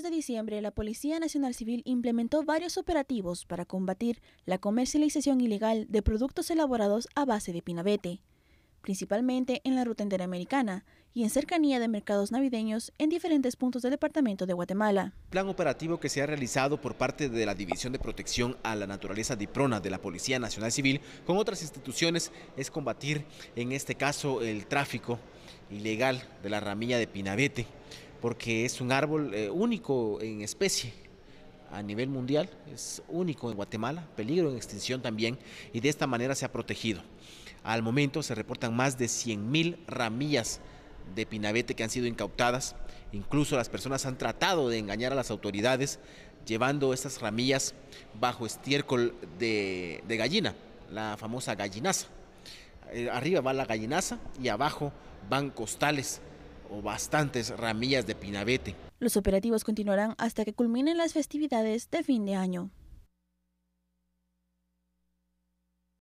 de diciembre, la Policía Nacional Civil implementó varios operativos para combatir la comercialización ilegal de productos elaborados a base de pinabete, principalmente en la ruta interamericana y en cercanía de mercados navideños en diferentes puntos del departamento de Guatemala. Plan operativo que se ha realizado por parte de la División de Protección a la Naturaleza Diprona de la Policía Nacional Civil con otras instituciones es combatir en este caso el tráfico ilegal de la ramilla de pinabete porque es un árbol eh, único en especie a nivel mundial, es único en Guatemala, peligro en extinción también, y de esta manera se ha protegido. Al momento se reportan más de 100.000 ramillas de Pinabete que han sido incautadas. Incluso las personas han tratado de engañar a las autoridades llevando estas ramillas bajo estiércol de, de gallina, la famosa gallinaza. Eh, arriba va la gallinaza y abajo van costales o bastantes ramillas de pinabete. Los operativos continuarán hasta que culminen las festividades de fin de año.